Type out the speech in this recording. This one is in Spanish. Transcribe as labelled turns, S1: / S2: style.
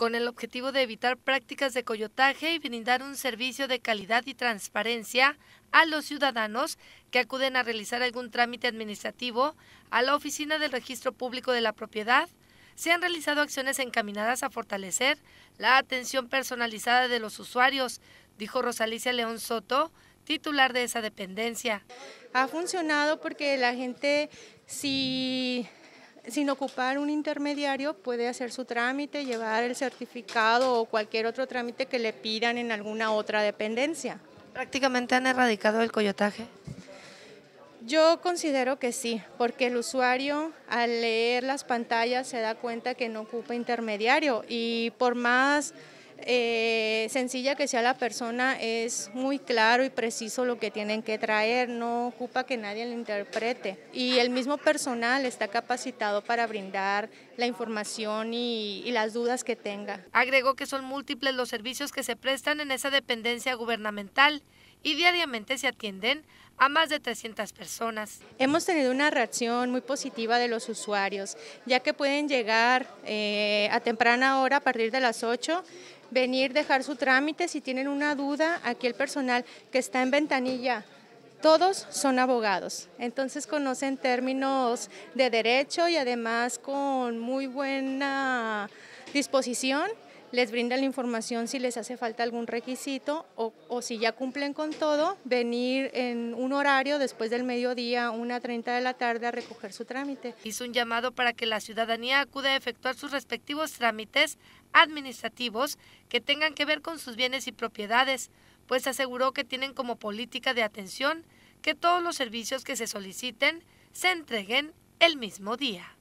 S1: con el objetivo de evitar prácticas de coyotaje y brindar un servicio de calidad y transparencia a los ciudadanos que acuden a realizar algún trámite administrativo a la Oficina del Registro Público de la Propiedad, se han realizado acciones encaminadas a fortalecer la atención personalizada de los usuarios, dijo
S2: Rosalicia León Soto, titular de esa dependencia. Ha funcionado porque la gente si sin ocupar un intermediario, puede hacer su trámite, llevar el certificado o cualquier otro trámite que le pidan en alguna otra dependencia.
S1: ¿Prácticamente han erradicado el coyotaje?
S2: Yo considero que sí, porque el usuario al leer las pantallas se da cuenta que no ocupa intermediario y por más eh, sencilla que sea la persona, es muy claro y preciso lo que tienen que traer, no ocupa que nadie le interprete. Y el mismo personal está capacitado para brindar la información y, las dudas que tenga.
S1: Agregó que son múltiples los servicios que se prestan en esa dependencia gubernamental y diariamente se atienden a más de 300 personas.
S2: Hemos tenido una reacción muy positiva de los usuarios, ya que pueden llegar eh, a temprana hora, a partir de las 8, venir, dejar su trámite. Si tienen una duda, aquí el personal que está en ventanilla todos son abogados, entonces conocen términos de derecho y además con muy buena disposición les brinda la información si les hace falta algún requisito o, si ya cumplen con todo, venir en un horario después del mediodía, 1.30 de la tarde, a recoger su trámite. Hizo un llamado para que la ciudadanía acude a efectuar sus respectivos
S1: trámites administrativos que tengan que ver con sus bienes y propiedades, pues aseguró que tienen como política de atención que todos los servicios que se soliciten se entreguen el mismo día.